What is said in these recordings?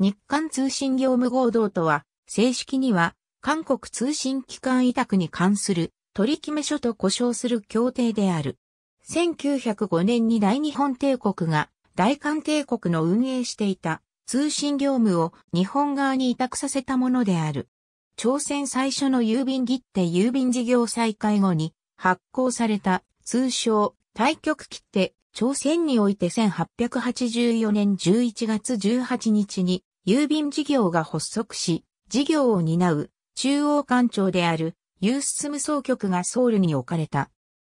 日韓通信業務合同とは、正式には、韓国通信機関委託に関する取り決め書と呼称する協定である。1905年に大日本帝国が大韓帝国の運営していた通信業務を日本側に委託させたものである。朝鮮最初の郵便切手郵便事業再開後に発行された通称対局切手朝鮮において1884年11月18日に郵便事業が発足し、事業を担う中央官庁であるユーススム総局がソウルに置かれた。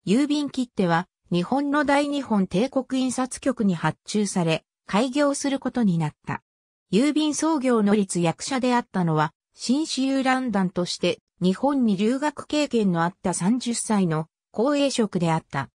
郵便切手は日本の大日本帝国印刷局に発注され、開業することになった。郵便創業の立役者であったのは、新市遊ランダとして日本に留学経験のあった30歳の公営職であった。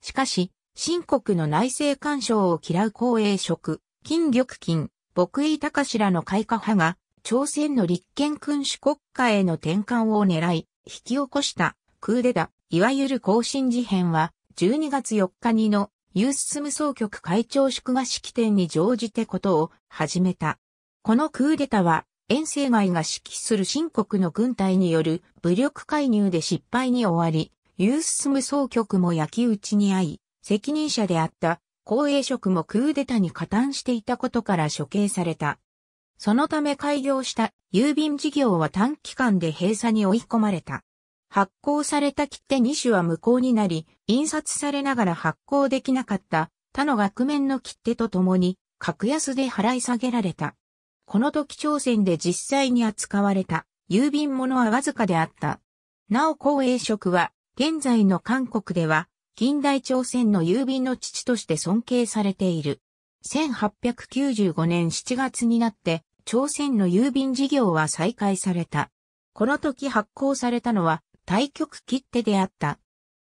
しかし、新国の内政干渉を嫌う公営職、金玉金、牧井隆らの開花派が、朝鮮の立憲君主国家への転換を狙い、引き起こしたクーデタ、いわゆる更新事変は、12月4日にのユーススム総局会長祝賀式典に乗じてことを始めた。このクーデタは、遠征外が指揮する新国の軍隊による武力介入で失敗に終わり、ユーススム総局も焼き討ちに遭い、責任者であった公営職もクーデタに加担していたことから処刑された。そのため開業した郵便事業は短期間で閉鎖に追い込まれた。発行された切手2種は無効になり、印刷されながら発行できなかった他の額面の切手とともに、格安で払い下げられた。この時朝鮮で実際に扱われた郵便物はわずかであった。なお公営職は、現在の韓国では近代朝鮮の郵便の父として尊敬されている。1895年7月になって、朝鮮の郵便事業は再開された。この時発行されたのは、対局切手であった。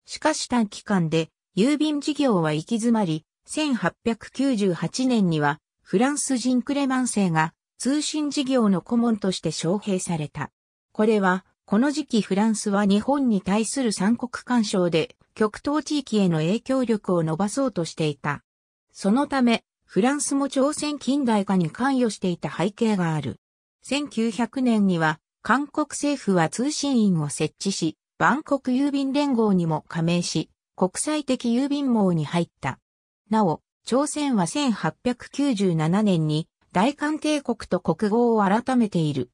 しかし短期間で、郵便事業は行き詰まり、1898年には、フランス人クレマンセが通信事業の顧問として招聘された。これは、この時期フランスは日本に対する三国干渉で極東地域への影響力を伸ばそうとしていた。そのため、フランスも朝鮮近代化に関与していた背景がある。1900年には、韓国政府は通信員を設置し、万国郵便連合にも加盟し、国際的郵便網に入った。なお、朝鮮は1897年に大韓帝国と国号を改めている。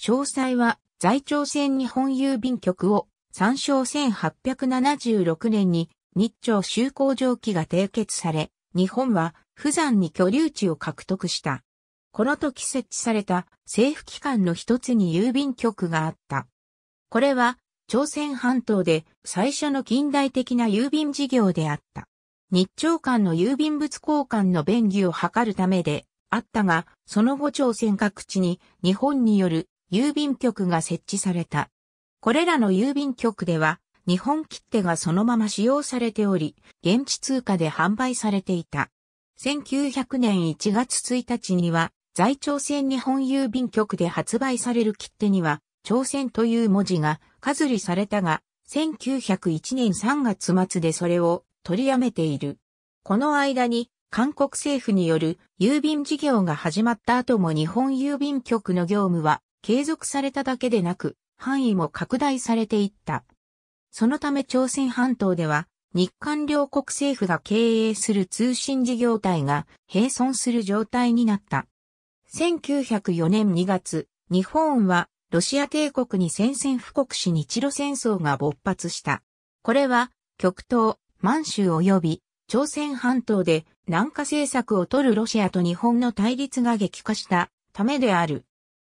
詳細は在朝鮮日本郵便局を参照1876年に日朝修好条記が締結され、日本は富山に居留地を獲得した。この時設置された政府機関の一つに郵便局があった。これは朝鮮半島で最初の近代的な郵便事業であった。日朝間の郵便物交換の便宜を図るためであったが、その後朝鮮各地に日本による郵便局が設置された。これらの郵便局では、日本切手がそのまま使用されており、現地通貨で販売されていた。1900年1月1日には、在朝鮮日本郵便局で発売される切手には、朝鮮という文字が、かずりされたが、1901年3月末でそれを取りやめている。この間に、韓国政府による郵便事業が始まった後も日本郵便局の業務は継続されただけでなく、範囲も拡大されていった。そのため朝鮮半島では、日韓両国政府が経営する通信事業体が並存する状態になった。1904年2月、日本はロシア帝国に宣戦布告し日露戦争が勃発した。これは極東、満州及び朝鮮半島で南下政策を取るロシアと日本の対立が激化したためである。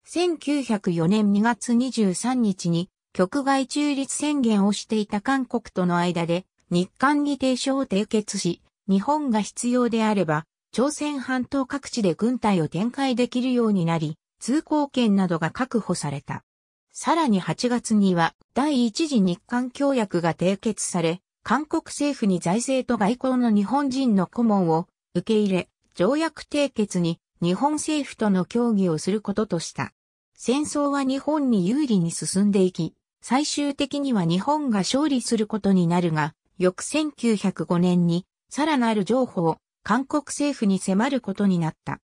1904年2月23日に局外中立宣言をしていた韓国との間で日韓議定書を締結し、日本が必要であれば、朝鮮半島各地で軍隊を展開できるようになり、通行権などが確保された。さらに8月には第一次日韓協約が締結され、韓国政府に財政と外交の日本人の顧問を受け入れ、条約締結に日本政府との協議をすることとした。戦争は日本に有利に進んでいき、最終的には日本が勝利することになるが、翌1905年に、さらなる情報、韓国政府に迫ることになった。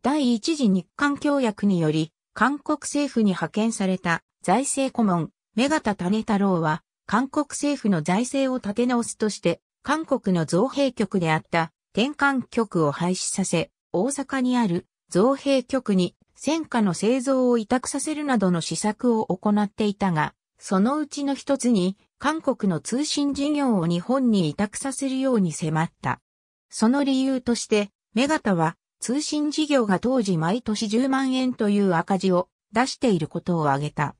第一次日韓協約により、韓国政府に派遣された財政顧問、目方種太郎は、韓国政府の財政を立て直すとして、韓国の造幣局であった転換局を廃止させ、大阪にある造幣局に戦火の製造を委託させるなどの施策を行っていたが、そのうちの一つに韓国の通信事業を日本に委託させるように迫った。その理由として、メガタは通信事業が当時毎年10万円という赤字を出していることを挙げた。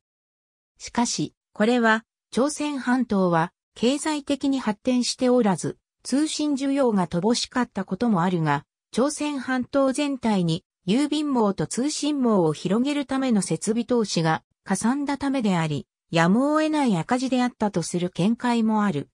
しかし、これは朝鮮半島は経済的に発展しておらず、通信需要が乏しかったこともあるが、朝鮮半島全体に郵便網と通信網を広げるための設備投資がかさんだためであり、やむを得ない赤字であったとする見解もある。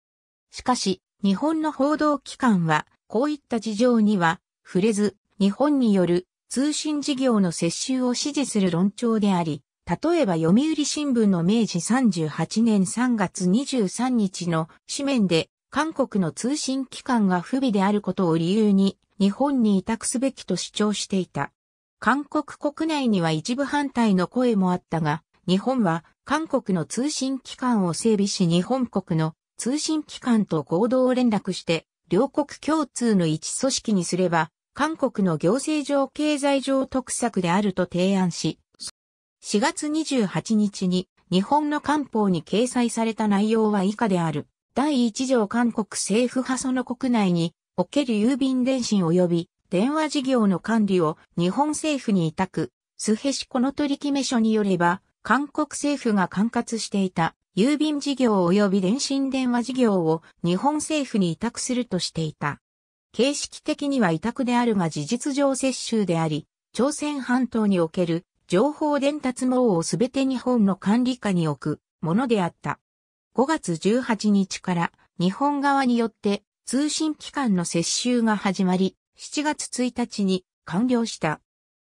しかし、日本の報道機関は、こういった事情には触れず、日本による通信事業の接収を支持する論調であり、例えば読売新聞の明治38年3月23日の紙面で、韓国の通信機関が不備であることを理由に、日本に委託すべきと主張していた。韓国国内には一部反対の声もあったが、日本は韓国の通信機関を整備し日本国の通信機関と合同連絡して両国共通の一組織にすれば韓国の行政上経済上特策であると提案し、4月28日に日本の官報に掲載された内容は以下である。第1条韓国政府派その国内における郵便電信及び電話事業の管理を日本政府に委託、スヘシコの取り決め書によれば、韓国政府が管轄していた郵便事業及び電信電話事業を日本政府に委託するとしていた。形式的には委託であるが事実上接収であり、朝鮮半島における情報伝達網をすべて日本の管理下に置くものであった。5月18日から日本側によって通信機関の接収が始まり、7月1日に完了した。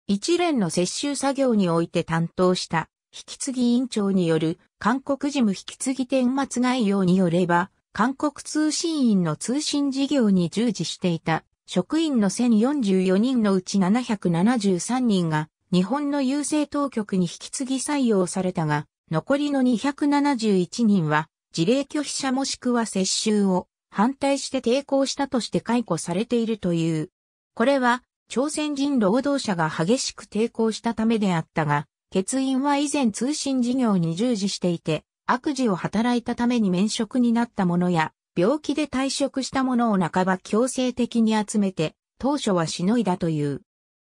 一連の接収作業において担当した引き継ぎ委員長による韓国事務引き継ぎ点末概要によれば、韓国通信員の通信事業に従事していた職員の1044人のうち773人が日本の郵政当局に引き継ぎ採用されたが、残りの271人は事例拒否者もしくは接収を反対して抵抗したとして解雇されているという。これは、朝鮮人労働者が激しく抵抗したためであったが、欠員は以前通信事業に従事していて、悪事を働いたために免職になった者や、病気で退職した者を半ば強制的に集めて、当初はしのいだという。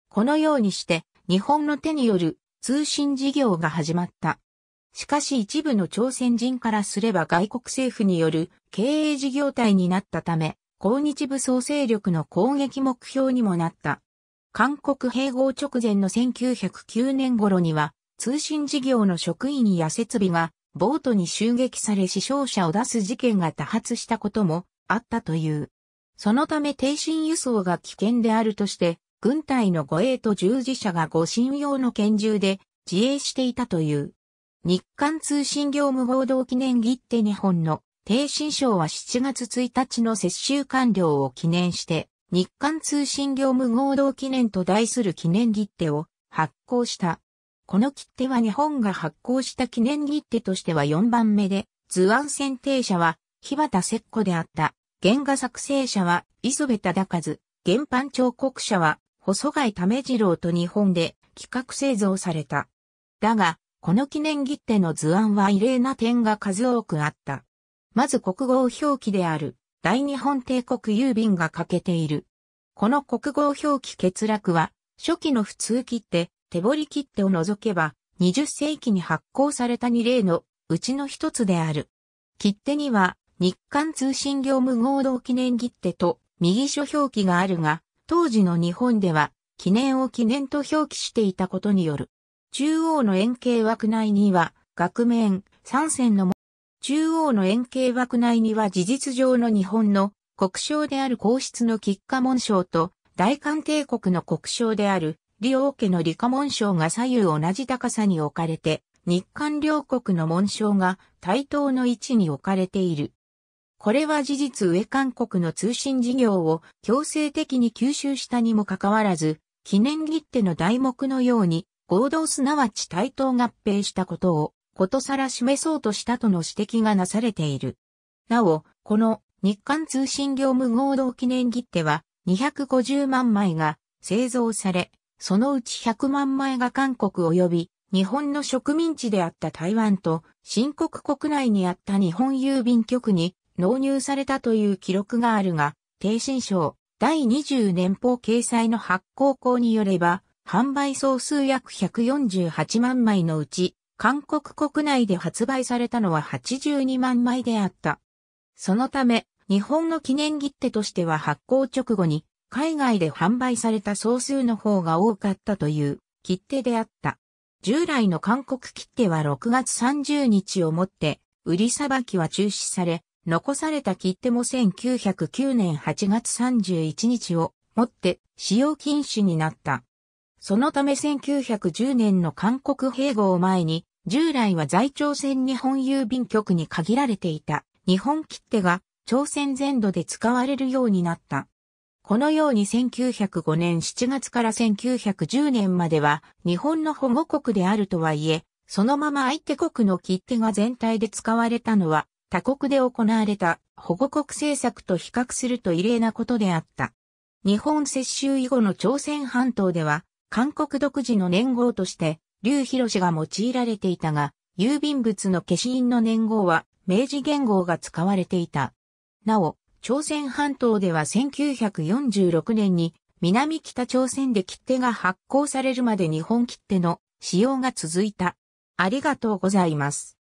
このようにして、日本の手による通信事業が始まった。しかし一部の朝鮮人からすれば外国政府による経営事業体になったため、抗日武装勢力の攻撃目標にもなった。韓国併合直前の1909年頃には、通信事業の職員や設備がボートに襲撃され死傷者を出す事件が多発したこともあったという。そのため低信輸送が危険であるとして、軍隊の護衛と従事者が護身用の拳銃で自衛していたという。日刊通信業務合同記念切手日本の低新賞は7月1日の接収完了を記念して、日刊通信業務合同記念と題する記念切手を発行した。この切手は日本が発行した記念切手としては4番目で、図案選定者は日畑節子であった。原画作成者は磯部忠和、原版彫刻者は細貝為次郎と日本で企画製造された。だが、この記念切手の図案は異例な点が数多くあった。まず国語表記である、大日本帝国郵便が欠けている。この国語表記欠落は、初期の普通切手、手彫り切手を除けば、20世紀に発行された2例のうちの一つである。切手には、日韓通信業務合同記念切手と右書表記があるが、当時の日本では記念を記念と表記していたことによる中央の円形枠内には、額面、三線の中央の円形枠内には事実上の日本の国章である皇室の吉家紋章と、大韓帝国の国章である、李王家の李家紋章が左右同じ高さに置かれて、日韓両国の紋章が対等の位置に置かれている。これは事実上韓国の通信事業を強制的に吸収したにもかかわらず、記念切手の題目のように合同すなわち対等合併したことをことさら示そうとしたとの指摘がなされている。なお、この日韓通信業務合同記念切手は250万枚が製造され、そのうち100万枚が韓国及び日本の植民地であった台湾と新国国内にあった日本郵便局に納入されたという記録があるが、低新省第20年報掲載の発行校によれば、販売総数約148万枚のうち、韓国国内で発売されたのは82万枚であった。そのため、日本の記念切手としては発行直後に、海外で販売された総数の方が多かったという切手であった。従来の韓国切手は6月30日をもって、売りさばきは中止され、残された切手も1909年8月31日をもって使用禁止になった。そのため1910年の韓国併合を前に、従来は在朝鮮日本郵便局に限られていた日本切手が朝鮮全土で使われるようになった。このように1905年7月から1910年までは日本の保護国であるとはいえ、そのまま相手国の切手が全体で使われたのは他国で行われた保護国政策と比較すると異例なことであった。日本接収以後の朝鮮半島では韓国独自の年号として、劉広が用いられていたが、郵便物の消印の年号は、明治元号が使われていた。なお、朝鮮半島では1946年に、南北朝鮮で切手が発行されるまで日本切手の使用が続いた。ありがとうございます。